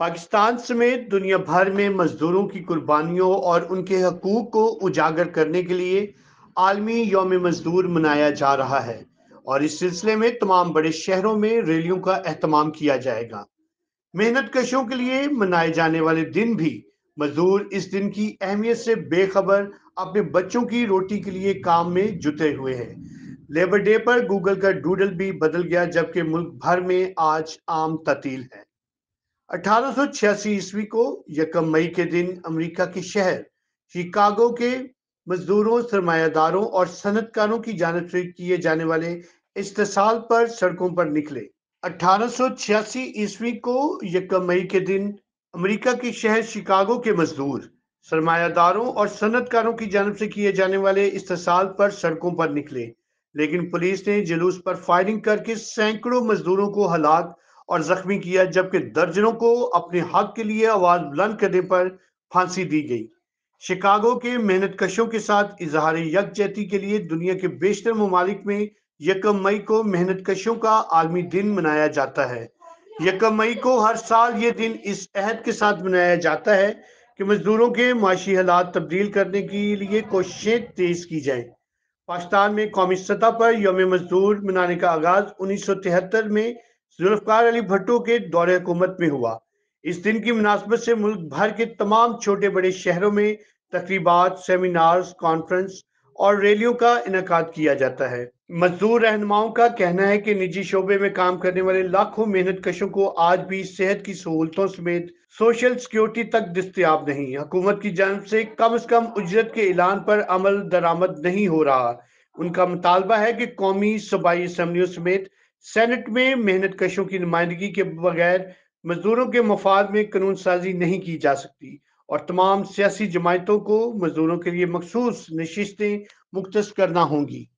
पाकिस्तान समेत दुनिया भर में मजदूरों की कुर्बानियों और उनके हकूक को उजागर करने के लिए आलमी योम मजदूर मनाया जा रहा है और इस सिलसिले में तमाम बड़े शहरों में रैलियों का अहतमाम किया जाएगा मेहनत कशों के लिए मनाए जाने वाले दिन भी मजदूर इस दिन की अहमियत से बेखबर अपने बच्चों की रोटी के लिए काम में जुटे हुए हैं लेबर डे पर गूगल का डूडल भी बदल गया जबकि मुल्क भर में आज आम ततील है 1886 ईस्वी को यकम मई के दिन अमेरिका के शहर शिकागो के मजदूरों सरमायादारों और सनतकारों की जानब से किए जाने वाले इस्तेसाल पर सड़कों पर निकले 1886 ईस्वी को यकम मई के दिन अमेरिका के शहर शिकागो के मजदूर सरमायादारों और सनतकारों की जानब से किए जाने वाले इस्तेसाल पर सड़कों पर निकले लेकिन पुलिस ने जुलूस पर फायरिंग करके सैकड़ों मजदूरों को हलाक और जख्मी किया जबकि दर्जनों को अपने हक के लिए आवाज बुलंद करने पर फांसी दी गई शिकागो के मेहनतकशों के साथ इजहार यकजहती के लिए दुनिया के बेशतर ममालिक में यकम मई को मेहनतकशों का आलमी दिन मनाया जाता है यकम मई को हर साल ये दिन इस अहद के साथ मनाया जाता है कि मजदूरों के माशी हालात तब्दील करने के लिए कोशिशें तेज की जाए पाकिस्तान में कौमी सतह पर योम मजदूर मनाने का आगाज उन्नीस सौ तिहत्तर में जुल्फकार अली भट्टो के दौरे हुकूमत में हुआ इस दिन की मुनासबत से मुल्क भर के तमाम छोटे बड़े शहरों में तकरीबा सेमिनार्स कॉन्फ्रेंस और रैलियों का इनका किया जाता है मजदूर रहनुमाओं का कहना है कि निजी शोबे में काम करने वाले लाखों मेहनत कशों को आज भी सेहत की सहूलतों समेत सोशल सिक्योरिटी तक दस्तियाब नहीं हुकूमत की जानब से कम अज कम उजरत के ऐलान पर अमल दरामद नहीं हो रहा उनका मुतालबा है कि कौमी सूबाई असम्बलियों समेत सेनेट में मेहनत कशों की नुमाइंदगी के बगैर मजदूरों के मफाद में कानून साजी नहीं की जा सकती और तमाम सियासी जमातों को मजदूरों के लिए मखसूस नशिस्तें मुख्त करना होंगी